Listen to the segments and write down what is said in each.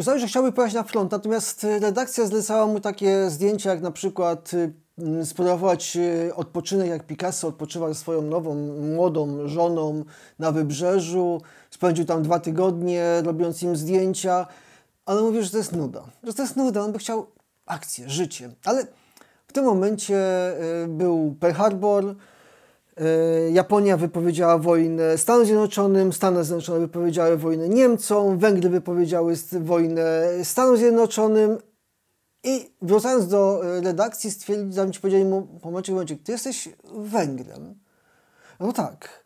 Uznał, że chciałby pojechać na front, natomiast e, redakcja zlecała mu takie zdjęcia, jak na przykład e, sprawować e, odpoczynek, jak Picasso odpoczywał swoją nową, młodą żoną na wybrzeżu. Spędził tam dwa tygodnie, robiąc im zdjęcia. Ale mówił, że to jest nuda. Że to jest nuda, on by chciał akcję, życie. Ale w tym momencie był Pearl Harbor, E, Japonia wypowiedziała wojnę Stanom Zjednoczonym, Stany Zjednoczone wypowiedziały wojnę Niemcom, Węgry wypowiedziały wojnę Stanom Zjednoczonym. I wracając do e, redakcji, stwierdziłem, ci powiedzieli mu, pomocy momencie, ty jesteś Węgrem. No tak.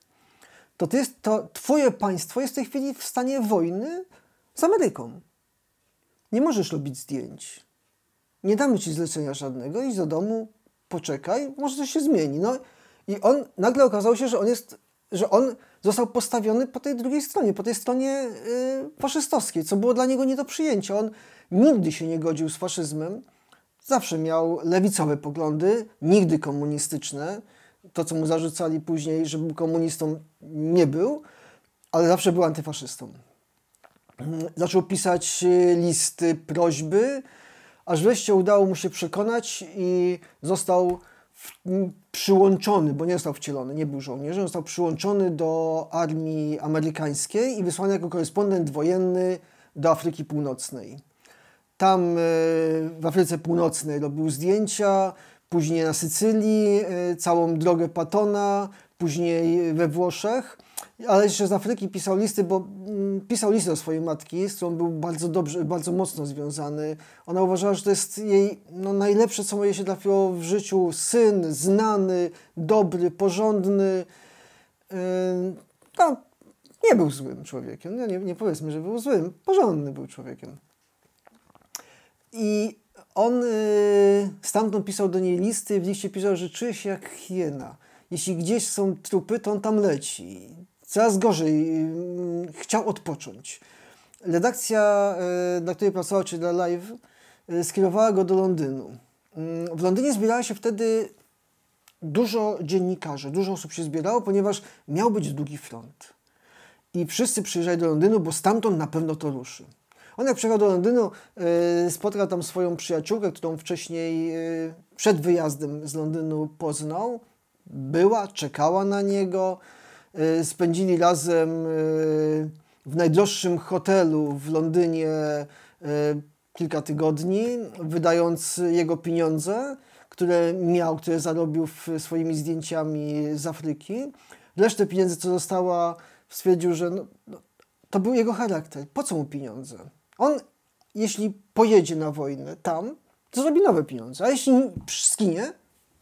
To, ty jest, to twoje państwo jest w tej chwili w stanie wojny z Ameryką. Nie możesz robić zdjęć. Nie damy ci zlecenia żadnego, i do domu, poczekaj, może coś się zmieni. No i on nagle okazało się, że on jest, że on został postawiony po tej drugiej stronie, po tej stronie yy, faszystowskiej, co było dla niego nie do przyjęcia. On nigdy się nie godził z faszyzmem, zawsze miał lewicowe poglądy, nigdy komunistyczne. To, co mu zarzucali później, że był komunistą, nie był, ale zawsze był antyfaszystą. Zaczął pisać y, listy, prośby, aż wreszcie udało mu się przekonać i został przyłączony, bo nie został wcielony, nie był żołnierzem, został przyłączony do armii amerykańskiej i wysłany jako korespondent wojenny do Afryki Północnej. Tam e, w Afryce Północnej robił zdjęcia, później na Sycylii, e, całą drogę Patona, później we Włoszech – ale jeszcze z Afryki pisał listy, bo mm, pisał listy do swojej matki, z którą był bardzo dobrze, bardzo mocno związany. Ona uważała, że to jest jej no, najlepsze, co jej się trafiło w życiu. Syn, znany, dobry, porządny. Yy, no, nie był złym człowiekiem. No, nie, nie powiedzmy, że był złym. Porządny był człowiekiem. I on yy, stamtąd pisał do niej listy. W liście pisał, że czuje się jak hiena jeśli gdzieś są trupy, to on tam leci coraz gorzej, y, mm, chciał odpocząć. Redakcja, y, na której pracował, czyli dla Live, y, skierowała go do Londynu. Mm, w Londynie zbierała się wtedy dużo dziennikarzy, dużo osób się zbierało, ponieważ miał być długi front. I wszyscy przyjeżdżali do Londynu, bo stamtąd na pewno to ruszy. On jak przyjechał do Londynu, spotkał tam swoją przyjaciółkę, którą wcześniej przed wyjazdem z Londynu poznał. Była, czekała na niego Y, spędzili razem y, w najdroższym hotelu w Londynie y, kilka tygodni, wydając jego pieniądze, które miał, które zarobił swoimi zdjęciami z Afryki. Resztę pieniędzy, co została, stwierdził, że no, no, to był jego charakter. Po co mu pieniądze? On, jeśli pojedzie na wojnę tam, to zrobi nowe pieniądze, a jeśli skinie,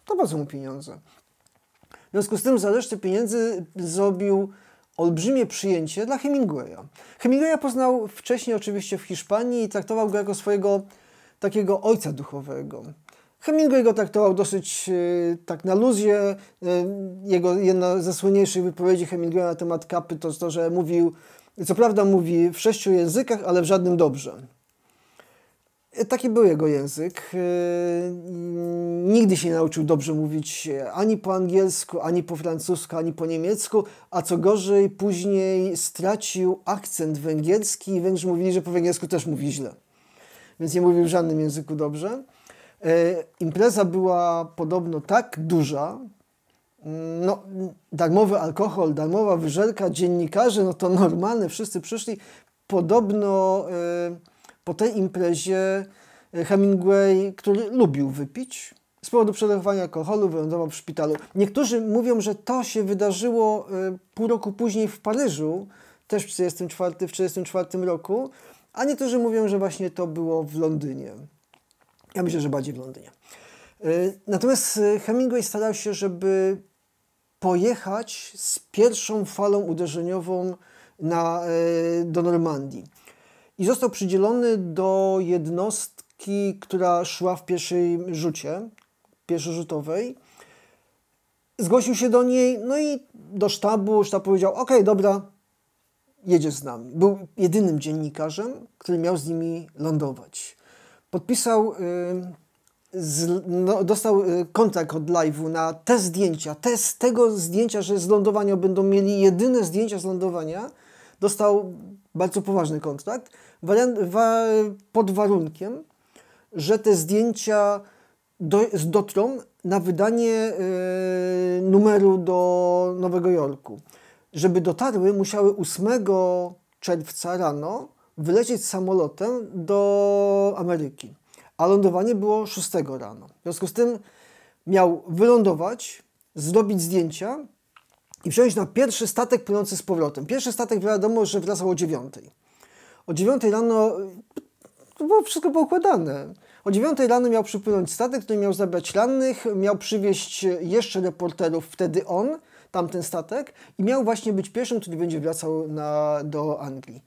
to po co mu pieniądze? W związku z tym za resztę pieniędzy zrobił olbrzymie przyjęcie dla Hemingwaya. Hemingwaya poznał wcześniej oczywiście w Hiszpanii i traktował go jako swojego takiego ojca duchowego. Hemingway go traktował dosyć yy, tak na luzję. Yy, e, jego jedna ze słynniejszych wypowiedzi Hemingwaya na temat kapy to to, że mówił, co prawda mówi w sześciu językach, ale w żadnym dobrze. Taki był jego język. Y, nigdy się nie nauczył dobrze mówić ani po angielsku, ani po francusku, ani po niemiecku, a co gorzej, później stracił akcent węgierski i Węgrzy mówili, że po węgiersku też mówi źle. Więc nie mówił w żadnym języku dobrze. Y, impreza była podobno tak duża, mm, no, darmowy alkohol, darmowa wyżerka, dziennikarze, no to normalne, wszyscy przyszli. Podobno... Yy, po tej imprezie e, Hemingway, który lubił wypić, z powodu przelewania alkoholu wylądował w szpitalu. Niektórzy mówią, że to się wydarzyło e, pół roku później w Paryżu, też w 1934 w roku, a niektórzy mówią, że właśnie to było w Londynie. Ja myślę, że bardziej w Londynie. E, natomiast Hemingway starał się, żeby pojechać z pierwszą falą uderzeniową na, do Normandii i został przydzielony do jednostki, która szła w pierwszej rzucie, pierwszorzutowej. Zgłosił się do niej, no i do sztabu. Sztab powiedział: OK, dobra, jedziesz z nami. Był jedynym dziennikarzem, który miał z nimi lądować. Podpisał. Y, z, no, dostał y, kontakt od live'u na te zdjęcia, te z tego zdjęcia, że z lądowania będą mieli jedyne zdjęcia z lądowania dostał bardzo poważny kontrakt, pod warunkiem, że te zdjęcia dotrą na wydanie e, numeru do Nowego Jorku. Żeby dotarły, musiały 8 czerwca rano wylecieć samolotem do Ameryki, a lądowanie było 6 rano. W związku z tym miał wylądować, zrobić zdjęcia, i wziąć na pierwszy statek płynący z powrotem. Pierwszy statek wiadomo, że wracał o dziewiątej. O dziewiątej rano było wszystko poukładane. O dziewiątej rano miał przypłynąć statek, który miał zabrać rannych, miał przywieźć jeszcze reporterów, wtedy on, tamten statek i miał właśnie być pierwszym, który będzie wracał na, do Anglii.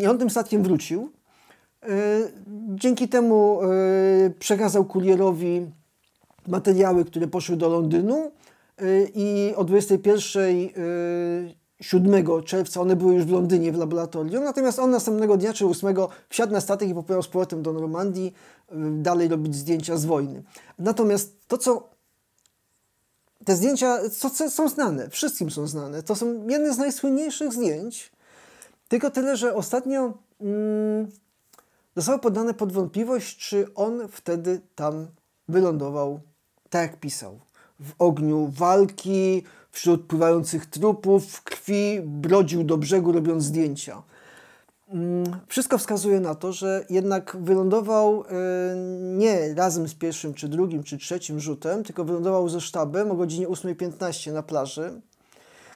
I on tym statkiem wrócił. E, dzięki temu e, przekazał kurierowi materiały, które poszły do Londynu. Y, i o 21 y, czerwca one były już w Londynie w laboratorium, natomiast on następnego dnia czy 8 wsiadł na statek i popłynął z powrotem do Normandii y, dalej robić zdjęcia z wojny. Natomiast to, co te zdjęcia co, co są znane, wszystkim są znane. To są jedne z najsłynniejszych zdjęć, tylko tyle, że ostatnio mm, zostało podane pod wątpliwość, czy on wtedy tam wylądował tak, jak pisał w ogniu walki, wśród pływających trupów, w krwi, brodził do brzegu, robiąc zdjęcia. Mm, wszystko wskazuje na to, że jednak wylądował e, nie razem z pierwszym, czy drugim, czy trzecim rzutem, tylko wylądował ze sztabem o godzinie 8.15 na plaży,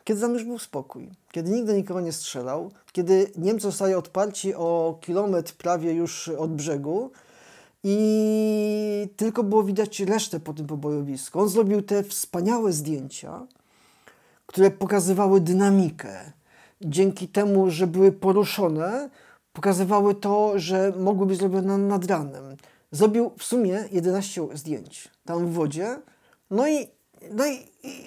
kiedy tam już był spokój, kiedy nigdy nikogo nie strzelał, kiedy Niemcy zostali odparci o kilometr prawie już od brzegu, i tylko było widać resztę po tym pobojowisku. On zrobił te wspaniałe zdjęcia, które pokazywały dynamikę. Dzięki temu, że były poruszone, pokazywały to, że mogły być zrobione nad ranem. Zrobił w sumie 11 zdjęć tam w wodzie, no i, no i,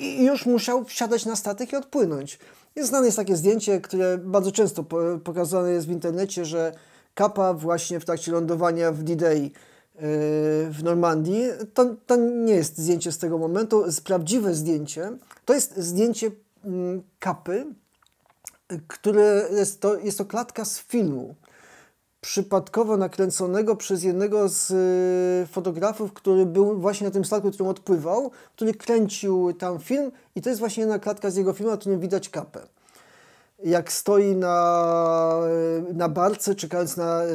i już musiał wsiadać na statek i odpłynąć. Jest znane jest takie zdjęcie, które bardzo często pokazane jest w internecie, że Kapa właśnie w trakcie lądowania w D-Day y, w Normandii. To, to nie jest zdjęcie z tego momentu. Z prawdziwe zdjęcie to jest zdjęcie mm, kapy, które jest to, jest to klatka z filmu przypadkowo nakręconego przez jednego z y, fotografów, który był właśnie na tym statku, którym odpływał, który kręcił tam film i to jest właśnie jedna klatka z jego filmu, na którym widać kapę jak stoi na, e, na barce, czekając na, e,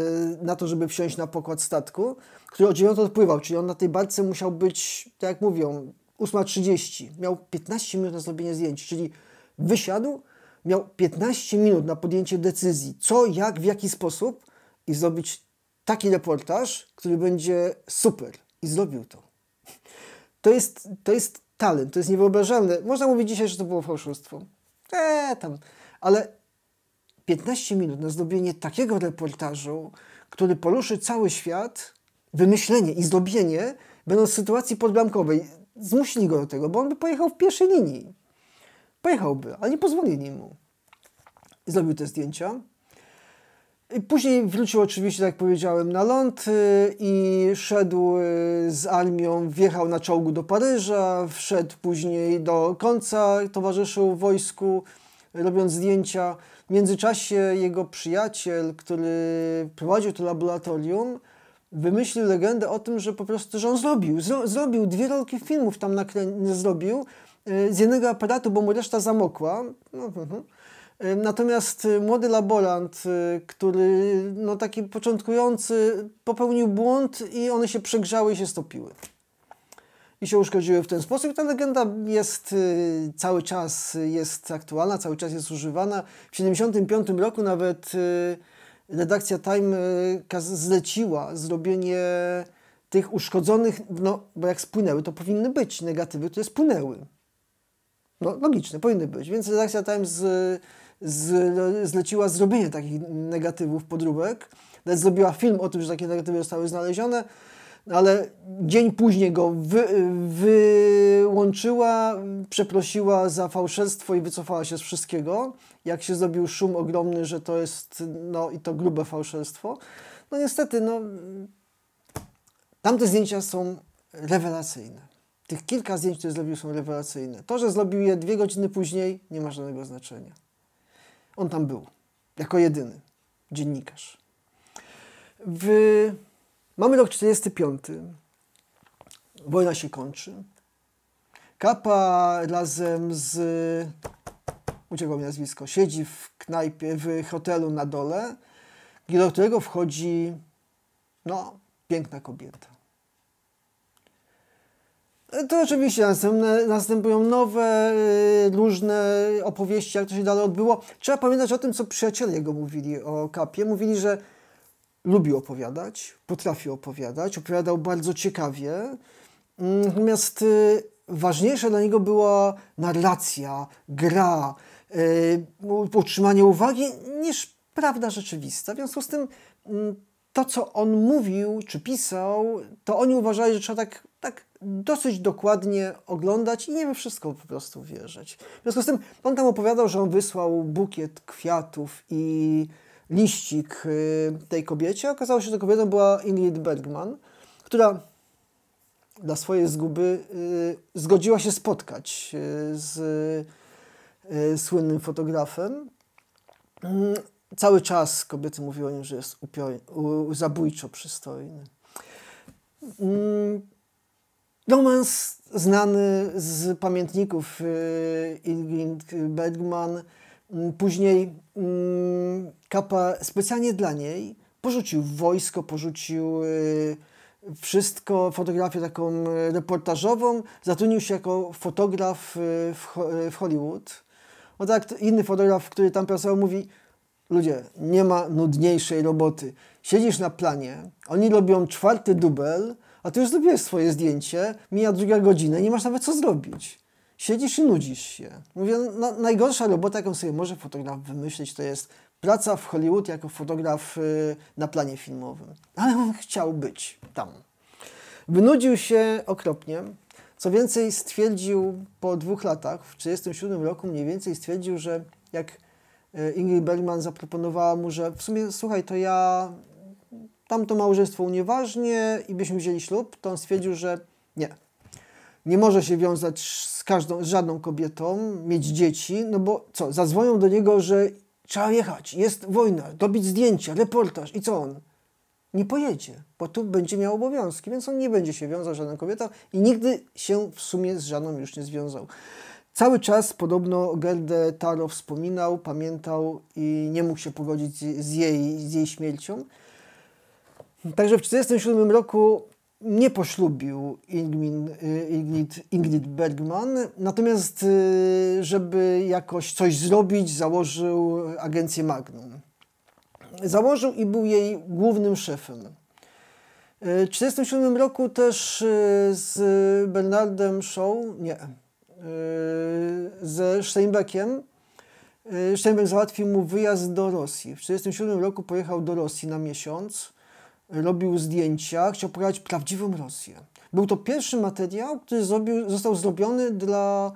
na to, żeby wsiąść na pokład statku, który o 9 odpływał, czyli on na tej barce musiał być, tak jak mówią, 8.30. Miał 15 minut na zrobienie zdjęć, czyli wysiadł, miał 15 minut na podjęcie decyzji, co, jak, w jaki sposób i zrobić taki reportaż, który będzie super. I zrobił to. To jest, to jest talent, to jest niewyobrażalne. Można mówić dzisiaj, że to było fałszustwo. Eee, tam ale 15 minut na zdobienie takiego reportażu, który poruszy cały świat, wymyślenie i zdobienie, będąc w sytuacji podbramkowej. Zmusili go do tego, bo on by pojechał w pierwszej linii. Pojechałby, ale nie pozwolili mu. Zrobił te zdjęcia. I później wrócił oczywiście, tak jak powiedziałem, na ląd y, i szedł y, z armią, wjechał na czołgu do Paryża, wszedł później do końca, towarzyszył wojsku robiąc zdjęcia. W międzyczasie jego przyjaciel, który prowadził to laboratorium, wymyślił legendę o tym, że po prostu, że on zrobił, zro, zrobił dwie rolki filmów tam nakrę- zrobił e, z jednego aparatu, bo mu reszta zamokła. No, mhm. e, natomiast e, młody laborant, który no taki początkujący, popełnił błąd i one się przegrzały i się stopiły i się uszkodziły w ten sposób. Ta legenda jest y, cały czas jest aktualna, cały czas jest używana. W 1975 roku nawet y, redakcja Time y, zleciła zrobienie tych uszkodzonych, no bo jak spłynęły, to powinny być negatywy, które spłynęły. No logiczne, powinny być. Więc redakcja Time z, z, zleciła zrobienie takich negatywów podróbek. Nawet zrobiła film o tym, że takie negatywy zostały znalezione ale dzień później go wy, wyłączyła, przeprosiła za fałszerstwo i wycofała się z wszystkiego. Jak się zrobił szum ogromny, że to jest, no i to grube fałszerstwo. No niestety, no, tamte zdjęcia są rewelacyjne. Tych kilka zdjęć, które zrobił, są rewelacyjne. To, że zrobił je dwie godziny później, nie ma żadnego znaczenia. On tam był, jako jedyny dziennikarz. W Mamy rok 45. Wojna się kończy. Kapa razem z... Uciekło mi nazwisko. Siedzi w knajpie, w hotelu na dole, do którego wchodzi, no, piękna kobieta. To oczywiście następne, następują nowe, y, różne opowieści, jak to się dalej odbyło. Trzeba pamiętać o tym, co przyjaciele jego mówili o Kapie. Mówili, że lubił opowiadać, potrafił opowiadać, opowiadał bardzo ciekawie. Mm, natomiast y, ważniejsza dla niego była narracja, gra, y, utrzymanie uwagi niż prawda rzeczywista. W związku z tym mm, to, co on mówił czy pisał, to oni uważali, że trzeba tak, tak dosyć dokładnie oglądać i nie we wszystko po prostu wierzyć. W związku z tym on tam opowiadał, że on wysłał bukiet kwiatów i liścik y, tej kobiecie. Okazało się, że tą kobietą była Ingrid Bergman, która dla swojej zguby y, zgodziła się spotkać y, z słynnym fotografem. Mm, cały czas kobiety mówiły o nim, że jest zabójczo przystojny. Mm, romans znany z pamiętników Ingrid Bergman Mm, później mm, Kapa specjalnie dla niej porzucił wojsko, porzucił y, wszystko, fotografię taką y, reportażową, zatrudnił się jako fotograf y, w Hollywood. No tak, inny fotograf, który tam pracował, mówi ludzie, nie ma nudniejszej roboty. Siedzisz na planie, oni robią czwarty dubel, a ty już zrobiłeś swoje zdjęcie, mija druga godzina i nie masz nawet co zrobić siedzisz i nudzisz się. Mówię, no, najgorsza robota, jaką sobie może fotograf wymyślić, to jest praca w Hollywood jako fotograf y, na planie filmowym. Ale on chciał być tam. Wynudził się okropnie. Co więcej, stwierdził po dwóch latach, w 1937 roku mniej więcej stwierdził, że jak y, Ingrid Bergman zaproponowała mu, że w sumie, słuchaj, to ja tamto małżeństwo unieważnię i byśmy wzięli ślub, to on stwierdził, że nie, nie może się wiązać z każdą, z żadną kobietą, mieć dzieci, no bo co, zadzwonią do niego, że trzeba jechać, jest wojna, dobić zdjęcia, reportaż i co on? Nie pojedzie, bo tu będzie miał obowiązki, więc on nie będzie się wiązał z żadną kobietą i nigdy się w sumie z żadną już nie związał. Cały czas podobno Gerdę Taro wspominał, pamiętał i nie mógł się pogodzić z jej, z jej śmiercią. Także w 1947 roku nie poślubił Ingmin, y, Ingrid, Ingrid Bergman, natomiast y, żeby jakoś coś zrobić, założył agencję Magnum. Założył i był jej głównym szefem. Y, w 1937 roku też z Bernardem Shaw, nie, ze Steinbeckiem, Steinbeck załatwił mu wyjazd do Rosji. W 1937 roku pojechał do Rosji na miesiąc robił zdjęcia, chciał pokazać prawdziwą Rosję. Był to pierwszy materiał, który zrobił, został zrobiony dla,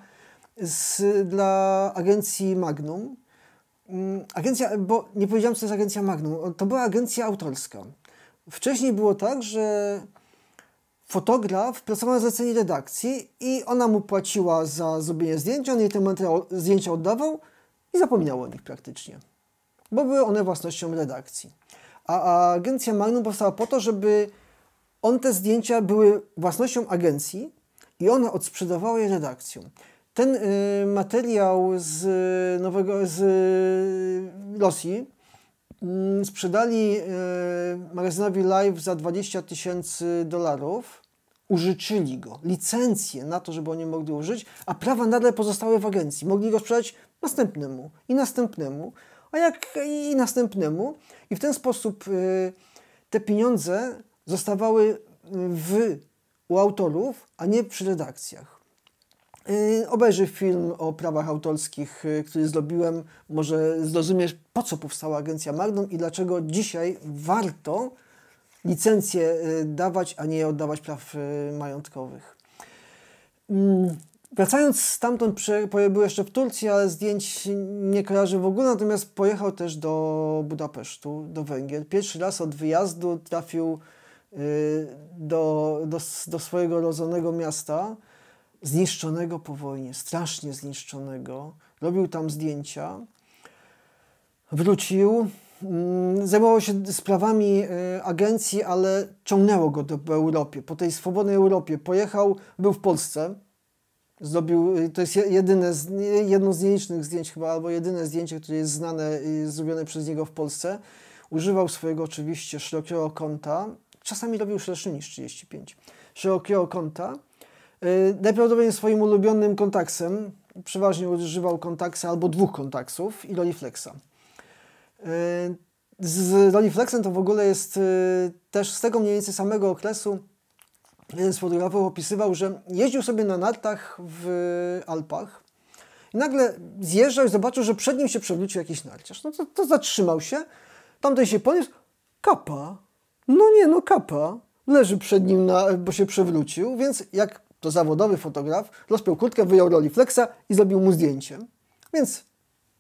z, dla agencji Magnum. Mm, agencja, bo nie powiedziałem, co to jest agencja Magnum. To była agencja autorska. Wcześniej było tak, że fotograf pracował na zlecenie redakcji i ona mu płaciła za zrobienie zdjęcia, on jej te materiał, zdjęcia oddawał i zapomniał o nich praktycznie, bo były one własnością redakcji a, a agencja Magnum powstała po to, żeby on te zdjęcia były własnością agencji i ona odsprzedawała je redakcjom. Ten y, materiał z y, nowego, z Rosji y, mm, sprzedali y, magazynowi Live za 20 tysięcy dolarów. Użyczyli go, licencję na to, żeby oni mogli użyć, a prawa nadal pozostały w agencji. Mogli go sprzedać następnemu i następnemu a jak i następnemu. I w ten sposób y, te pieniądze zostawały y, w, u autorów, a nie przy redakcjach. Y, obejrzyj film o prawach autorskich, który zrobiłem. Może zrozumiesz, po co powstała agencja Magnum i dlaczego dzisiaj warto licencje dawać, a nie oddawać praw majątkowych. Mm. Wracając stamtąd, był jeszcze w Turcji, ale zdjęć nie kojarzy w ogóle, natomiast pojechał też do Budapesztu, do Węgier. Pierwszy raz od wyjazdu trafił y, do, do, do swojego rodzonego miasta, zniszczonego po wojnie, strasznie zniszczonego. Robił tam zdjęcia, wrócił, mm, zajmował się sprawami y, agencji, ale ciągnęło go do, Europy, Europie, po tej swobodnej Europie. Pojechał, był w Polsce, Zrobił, y, to jest jedyne, jedno z nielicznych zdjęć chyba, albo jedyne zdjęcie, które jest znane, zrobione przez niego w Polsce. Używał swojego oczywiście szerokiego kąta, czasami robił szerszy niż 35, szerokiego kąta, y, najprawdopodobniej swoim ulubionym kontaksem, przeważnie używał kontaksa albo dwóch kontaksów i Loliflexa. Y, z Loliflexem to w ogóle jest też z tego mniej więcej samego okresu jeden z fotografów opisywał, że jeździł sobie na nartach w Alpach i nagle zjeżdżał i zobaczył, że przed nim się przewrócił jakiś narciarz. No to, to zatrzymał się, tamten się poniósł, kapa, no nie no kapa, leży przed nim, na, bo się przewrócił, więc jak to zawodowy fotograf, rozpiął kurtkę, wyjął roliflexa i zrobił mu zdjęcie. Więc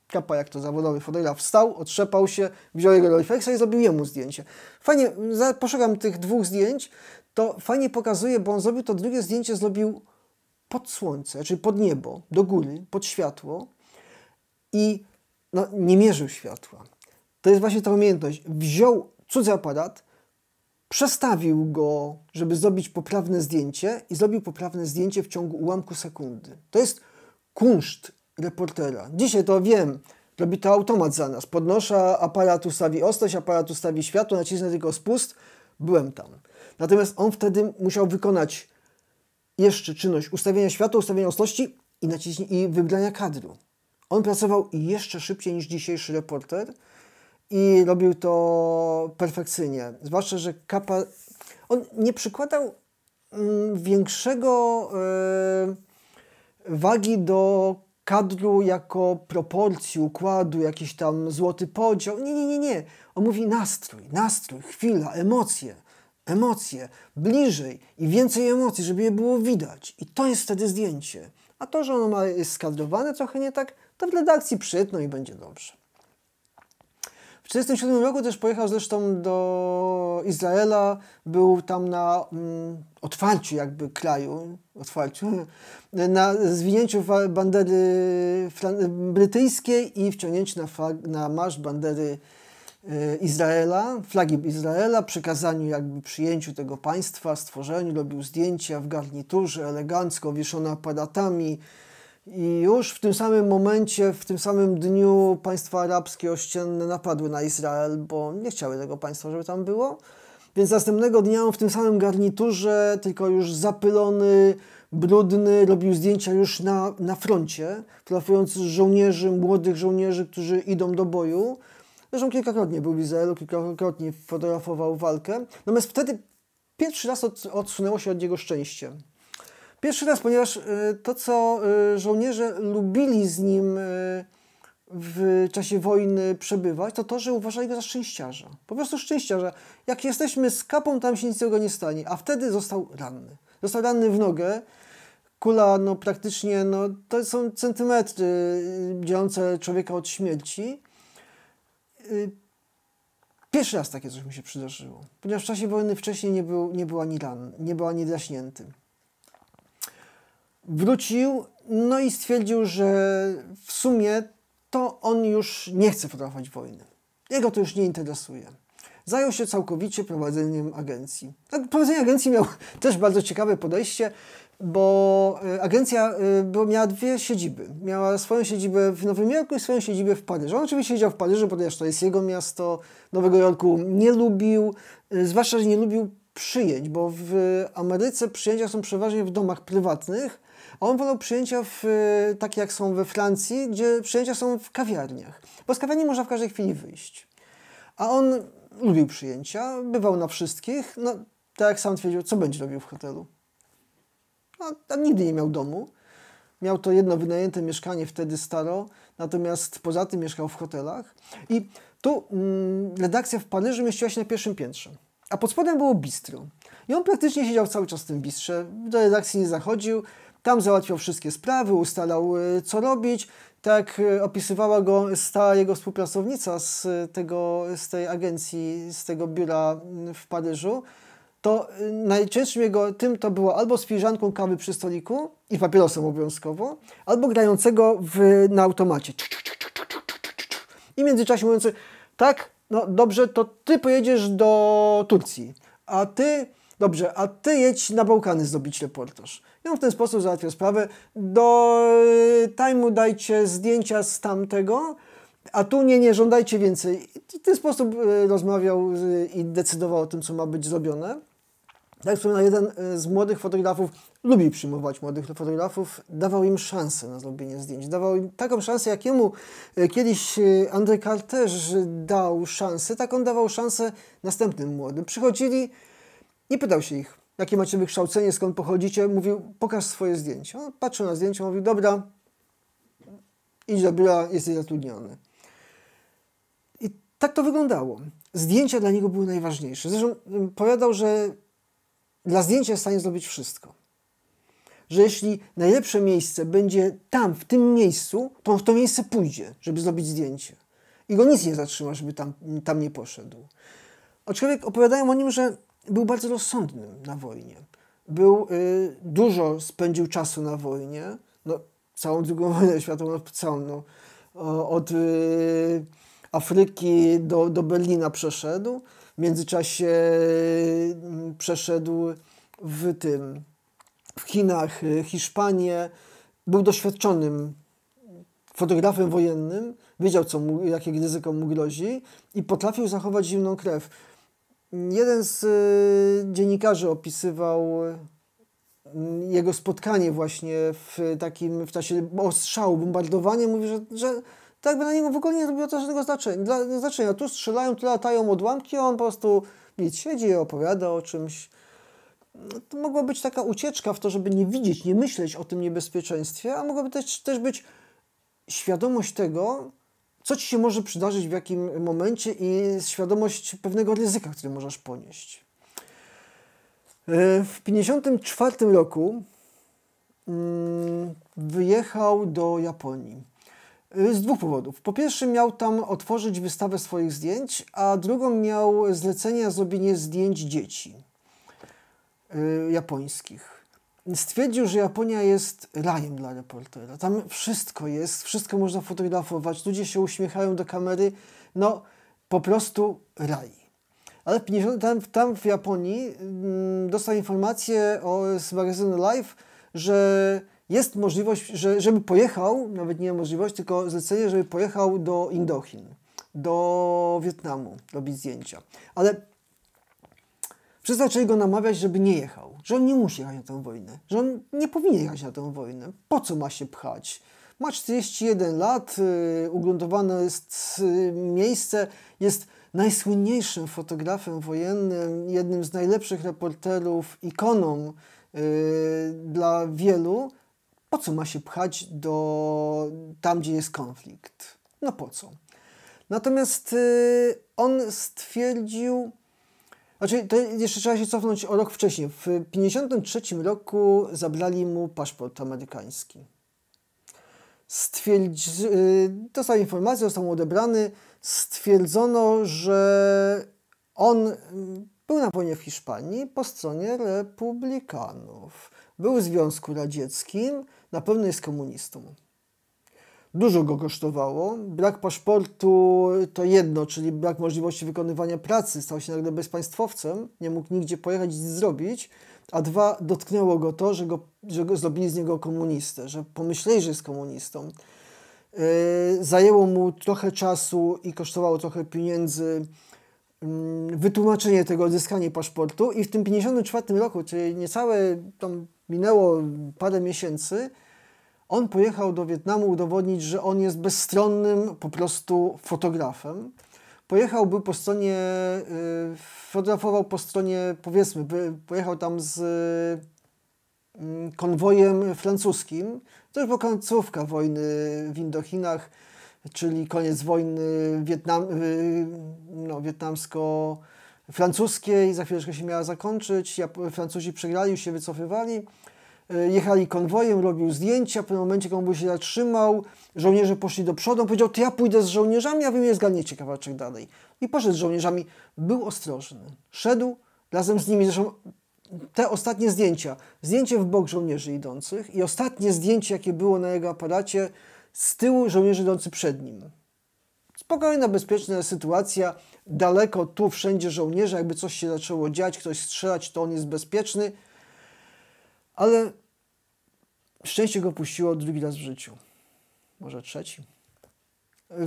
Kapa, jak to zawodowy fotograf, wstał, otrzepał się, wziął jego roliflexa i zrobił jemu zdjęcie. Fajnie, poszukam tych dwóch zdjęć to fajnie pokazuje, bo on zrobił to drugie zdjęcie, zrobił pod słońce, czyli pod niebo, do góry, pod światło i no, nie mierzył światła. To jest właśnie ta umiejętność. Wziął cudzy aparat, przestawił go, żeby zrobić poprawne zdjęcie i zrobił poprawne zdjęcie w ciągu ułamku sekundy. To jest kunszt reportera. Dzisiaj to wiem, robi to automat za nas. Podnosza aparat, ustawi ostrość, aparat ustawi światło, nacisnę tylko spust. Byłem tam. Natomiast on wtedy musiał wykonać jeszcze czynność ustawienia światła, ustawienia ostrości i, naciśni- i wybrania kadru. On pracował jeszcze szybciej niż dzisiejszy reporter i robił to perfekcyjnie. Zwłaszcza, że Kapa... On nie przykładał mm, większego yy, wagi do kadru jako proporcji, układu, jakiś tam złoty podział. Nie, nie, nie, nie. On mówi nastrój, nastrój, chwila, emocje emocje bliżej i więcej emocji, żeby je było widać. I to jest wtedy zdjęcie. A to, że ono ma, jest skadrowane trochę nie tak, to w redakcji przytno i będzie dobrze. W 1937 roku też pojechał zresztą do Izraela, był tam na mm, otwarciu jakby kraju, otwarciu, na zwinięciu bandery brytyjskiej i wciągnięciu na, na marsz bandery Y, Izraela, flagi Izraela, przekazaniu jakby przyjęciu tego państwa, stworzeniu, robił zdjęcia w garniturze, elegancko, wieszone aparatami. I już w tym samym momencie, w tym samym dniu państwa arabskie ościenne napadły na Izrael, bo nie chciały tego państwa, żeby tam było. Więc następnego dnia on w tym samym garniturze, tylko już zapylony, brudny, robił zdjęcia już na, na froncie, trafując żołnierzy, młodych żołnierzy, którzy idą do boju. Zresztą kilkakrotnie był w Izraelu, kilkakrotnie fotografował walkę. Natomiast wtedy pierwszy raz od, odsunęło się od niego szczęście. Pierwszy raz, ponieważ y, to, co y, żołnierze lubili z nim y, w czasie wojny przebywać, to to, że uważali go za szczęściarza. Po prostu szczęściarza. Jak jesteśmy z kapą, tam się nic tego nie stanie. A wtedy został ranny. Został ranny w nogę. Kula, no praktycznie, no to są centymetry dzielące człowieka od śmierci. Y, pierwszy raz takie coś mi się przydarzyło, ponieważ w czasie wojny wcześniej nie był, nie był ani ran, nie był ani zaśnięty. Wrócił, no i stwierdził, że w sumie to on już nie chce podawać wojny. Jego to już nie interesuje zajął się całkowicie prowadzeniem agencji. Tak, prowadzenie agencji miał też bardzo ciekawe podejście, bo e, agencja e, miała dwie siedziby. Miała swoją siedzibę w Nowym Jorku i swoją siedzibę w Paryżu. On oczywiście siedział w Paryżu, ponieważ to jest jego miasto. Nowego Jorku nie lubił, e, zwłaszcza, że nie lubił przyjęć, bo w Ameryce przyjęcia są przeważnie w domach prywatnych, a on wolał przyjęcia w, takie jak są we Francji, gdzie przyjęcia są w kawiarniach. Bo z kawiarni można w każdej chwili wyjść. A on lubił przyjęcia, bywał na wszystkich, no tak jak sam twierdził, co będzie robił w hotelu. No, a nigdy nie miał domu. Miał to jedno wynajęte mieszkanie wtedy staro, natomiast poza tym mieszkał w hotelach. I tu mm, redakcja w Paryżu mieściła się na pierwszym piętrze, a pod spodem było bistro. I on praktycznie siedział cały czas w tym bistrze, do redakcji nie zachodził, tam załatwiał wszystkie sprawy, ustalał y, co robić. Tak y, opisywała go stała jego współpracownica z, y, tego, z tej agencji, z tego biura mm, w Paryżu. To najczęstszym jego tym to było albo z filiżanką kawy przy stoliku i papierosem obowiązkowo, albo grającego w, na automacie. I w międzyczasie mówiący, tak, no dobrze, to ty pojedziesz do Turcji, a ty Dobrze, a ty jedź na Bałkany zdobić reportaż. I on w ten sposób załatwia sprawę. Do y, time'u dajcie zdjęcia z tamtego, a tu nie, nie żądajcie więcej. I w ten sposób y, rozmawiał y, i decydował o tym, co ma być zrobione. Tak jak jeden z młodych fotografów lubi przyjmować młodych fotografów, dawał im szansę na zrobienie zdjęć. Dawał im taką szansę, jakiemu kiedyś Andrzej Carter też dał szansę, tak on dawał szansę następnym młodym. Przychodzili, nie pytał się ich, jakie macie wykształcenie, skąd pochodzicie. Mówił, pokaż swoje zdjęcie. On patrzył na zdjęcie, mówił, dobra, idź do biura, jesteś zatrudniony. I tak to wyglądało. Zdjęcia dla niego były najważniejsze. Zresztą mm, powiadał, że dla zdjęcia jest w stanie zrobić wszystko. Że jeśli najlepsze miejsce będzie tam, w tym miejscu, to on w to miejsce pójdzie, żeby zrobić zdjęcie. I go nic nie zatrzyma, żeby tam, tam nie poszedł. Aczkolwiek opowiadają o nim, że był bardzo rozsądnym na wojnie. Był, y, dużo spędził czasu na wojnie, no, całą drugą wojnę światową, całą, no, od y, Afryki do, do Berlina przeszedł. W międzyczasie y, przeszedł w tym, w Chinach, y, Hiszpanię. Był doświadczonym fotografem wojennym, wiedział, co mu, jakie ryzyko mu grozi i potrafił zachować zimną krew. Jeden z y, dziennikarzy opisywał y, jego spotkanie właśnie w takim w czasie ostrzału, bombardowania. Mówi, że, że tak by na niego w ogóle nie zrobiło to żadnego znaczenia. Tu strzelają, tu latają odłamki, on po prostu nic siedzi i opowiada o czymś. No, to mogła być taka ucieczka w to, żeby nie widzieć, nie myśleć o tym niebezpieczeństwie, a mogłaby też, też być świadomość tego, co ci się może przydarzyć w jakim momencie i świadomość pewnego ryzyka, który możesz ponieść. E, w 1954 roku mm, wyjechał do Japonii. E, z dwóch powodów. Po pierwsze, miał tam otworzyć wystawę swoich zdjęć, a drugą miał zlecenie zrobienia zdjęć dzieci e, japońskich stwierdził, że Japonia jest rajem dla reportera. Tam wszystko jest, wszystko można fotografować, ludzie się uśmiechają do kamery, no po prostu raj. Ale tam, tam w Japonii mm, dostał informację o, z magazynu Life, że jest możliwość, że, żeby pojechał, nawet nie możliwość, tylko zlecenie, żeby pojechał do Indochin, do Wietnamu robić zdjęcia. Ale Wszyscy zaczęli go namawiać, żeby nie jechał, że on nie musi jechać na tę wojnę, że on nie powinien jechać na tę wojnę. Po co ma się pchać? Ma 41 lat, yy, jest yy, miejsce, jest najsłynniejszym fotografem wojennym, jednym z najlepszych reporterów, ikoną yy, dla wielu. Po co ma się pchać do tam, gdzie jest konflikt? No po co? Natomiast y, on stwierdził, znaczy, to jeszcze trzeba się cofnąć o rok wcześniej. W 1953 roku zabrali mu paszport amerykański. Stwierdzi... Y, dostał informację, został mu odebrany. Stwierdzono, że on y, był na wojnie w Hiszpanii po stronie republikanów. Był w Związku Radzieckim, na pewno jest komunistą dużo go kosztowało. Brak paszportu to jedno, czyli brak możliwości wykonywania pracy, stał się nagle bezpaństwowcem, nie mógł nigdzie pojechać nic zrobić, a dwa, dotknęło go to, że, go, że go zrobili z niego komunistę, że pomyśleli, że jest komunistą. Y, zajęło mu trochę czasu i kosztowało trochę pieniędzy mm, wytłumaczenie tego, odzyskanie paszportu i w tym 54 roku, czyli niecałe tam minęło parę miesięcy, on pojechał do Wietnamu udowodnić, że on jest bezstronnym po prostu fotografem. Pojechał był po stronie, y, fotografował po stronie, powiedzmy, pojechał tam z mm, konwojem francuskim. To już była końcówka wojny w Indochinach, czyli koniec wojny Wietnam, y, no, wietnamsko-francuskiej. Za chwileczkę się miała zakończyć. Francuzi przegrali, już się wycofywali. E, jechali konwojem, robił zdjęcia, w pewnym momencie konwój się zatrzymał, żołnierze poszli do przodu, powiedział, to ja pójdę z żołnierzami, a wy mnie zgadniecie kawałeczek dalej. I poszedł z żołnierzami, był ostrożny, szedł razem z nimi, zresztą te ostatnie zdjęcia, zdjęcie w bok żołnierzy idących i ostatnie zdjęcie, jakie było na jego aparacie, z tyłu żołnierzy idący przed nim. Spokojna, bezpieczna sytuacja, daleko tu wszędzie żołnierze, jakby coś się zaczęło dziać, ktoś strzelać, to on jest bezpieczny, ale Szczęście go puściło drugi raz w życiu. Może trzeci.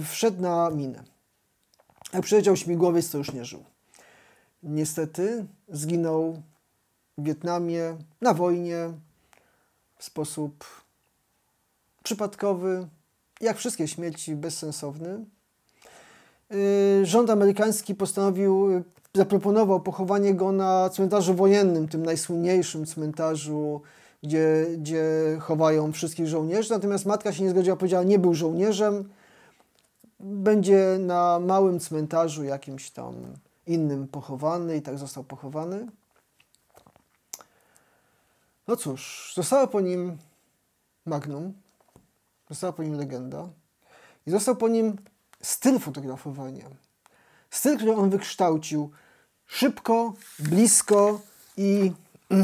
Wszedł na minę. Jak przyleciał śmigłowiec, to już nie żył. Niestety zginął w Wietnamie, na wojnie, w sposób przypadkowy, jak wszystkie śmierci, bezsensowny. Yy, rząd amerykański postanowił, zaproponował pochowanie go na cmentarzu wojennym, tym najsłynniejszym cmentarzu gdzie, gdzie chowają wszystkich żołnierzy. Natomiast matka się nie zgodziła, powiedziała, nie był żołnierzem, będzie na małym cmentarzu jakimś tam innym pochowany i tak został pochowany. No cóż, została po nim magnum, została po nim legenda i został po nim styl fotografowania. Styl, który on wykształcił szybko, blisko i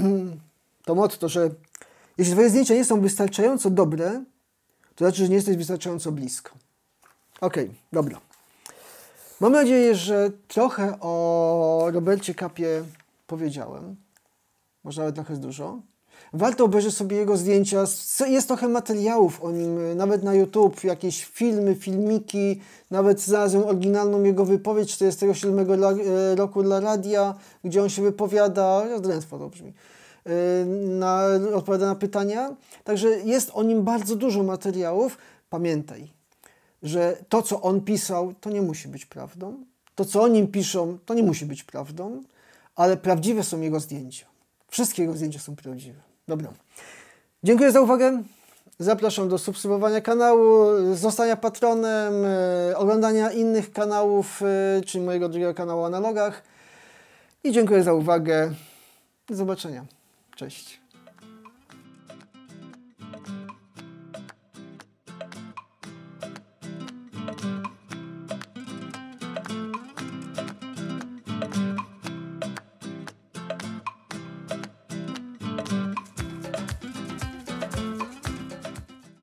to motto, że jeśli twoje zdjęcia nie są wystarczająco dobre, to znaczy, że nie jesteś wystarczająco blisko. Okej, okay, dobra. Mam nadzieję, że trochę o Robercie Kapie powiedziałem. Może nawet trochę za dużo. Warto obejrzeć sobie jego zdjęcia. Jest trochę materiałów o nim, nawet na YouTube, jakieś filmy, filmiki. Nawet znalazłem oryginalną jego wypowiedź 47 e, roku dla radia, gdzie on się wypowiada. Drętwo to brzmi. Y, na, odpowiada na pytania. Także jest o nim bardzo dużo materiałów. Pamiętaj, że to, co on pisał, to nie musi być prawdą. To, co o nim piszą, to nie musi być prawdą, ale prawdziwe są jego zdjęcia. Wszystkie jego zdjęcia są prawdziwe. Dobra. Dziękuję za uwagę. Zapraszam do subskrybowania kanału, zostania patronem, y, oglądania innych kanałów, y, czyli mojego drugiego kanału o analogach. I dziękuję za uwagę. Do zobaczenia. Cześć.